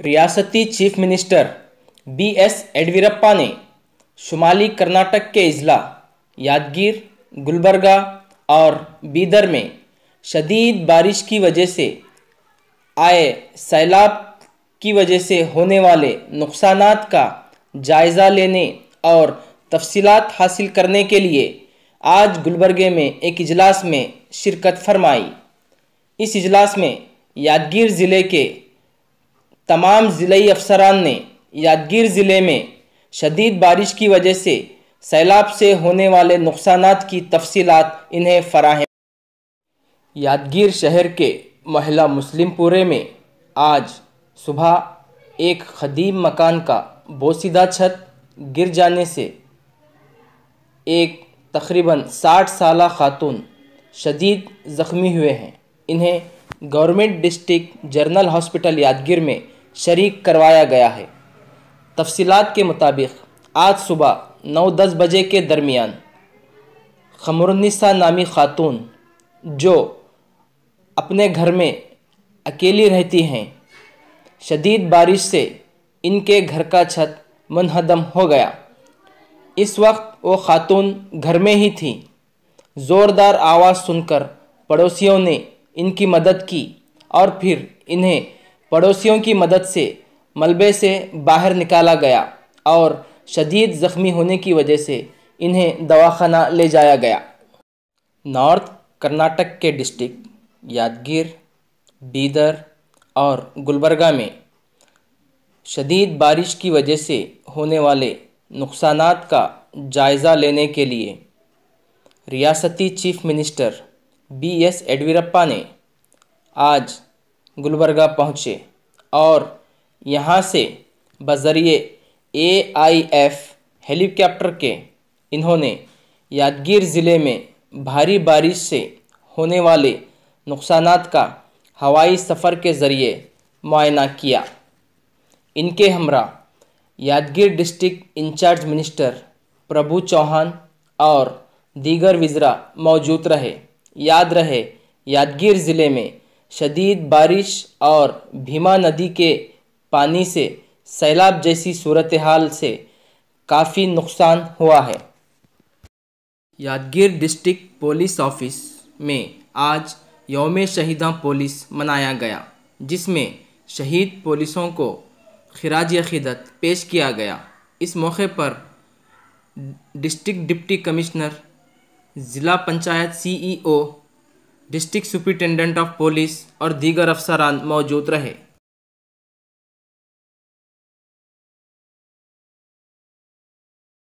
रियासती chief minister B S Yediyurappa ने शुमाली कर्नाटक के अजला यादगीर गुलबर्गा और बीदर में शदीद बारिश की वजह से आए सैलाब की वजह से होने वाले नुकसान का जायज़ा लेने और तफसीलात हासिल करने के लिए आज गुलबर्गे में एक इजलास में शिरकत फरमाई इस इजलास में यादगीर ज़िले के तमाम ज़िली अफसरान ने यादगीर ज़िले में शदीद बारिश की वजह से सैलाब से होने वाले नुकसान की तफसी इन्हें फराहम यादगीर शहर के महिला मुस्लिमपुरे में आज सुबह एक खदीम मकान का बोसीदा छत गिर जाने से एक तकरीबन 60 साल खातून शदीद ज़ख्मी हुए हैं इन्हें government district general hospital Yadgir में शरीक करवाया गया है तफसीत के मुताबिक आज सुबह नौ दस बजे के दरमियान खमरनिसा नामी खातून जो अपने घर में अकेली रहती हैं शदीद बारिश से इनके घर का छत मनहदम हो गया इस वक्त वो खातून घर में ही थी ज़ोरदार आवाज़ सुनकर पड़ोसियों ने इनकी मदद की और फिर इन्हें पड़ोसियों की मदद से मलबे से बाहर निकाला गया और शदीद ज़ख्मी होने की वजह से इन्हें दवाखाना ले जाया गया नॉर्थ कर्नाटक के डिस्ट्रिक्ट यादगीर बीदर और गुलबर्गा में शदीद बारिश की वजह से होने वाले नुकसान का जायज़ा लेने के लिए रियासती chief minister B S Yediyurappa ने आज गुलबर्गा पहुँचे और यहाँ से बजरिए ए आई एफ हेलीकॉप्टर के इन्होंने यादगीर ज़िले में भारी बारिश से होने वाले नुकसान का हवाई सफ़र के ज़रिए मुआयना किया इनके हमरा Yadgir district incharge minister Prabhu Chauhan और दीगर विजरा मौजूद रहे याद रहे यादगीर ज़िले में शदीद बारिश और भीमा नदी के पानी से सैलाब जैसी सूरत हाल से काफ़ी नुकसान हुआ है यादगीर डिस्ट्रिक्ट पुलिस ऑफिस में आज योम शहीदा पुलिस मनाया गया जिसमें शहीद पुलिसों को खराज अकीदत पेश किया गया इस मौके पर डिस्ट्रिक्ट डिप्टी कमिश्नर ज़िला panchayat CEO district superintendent of police और दीगर अफसरान मौजूद रहे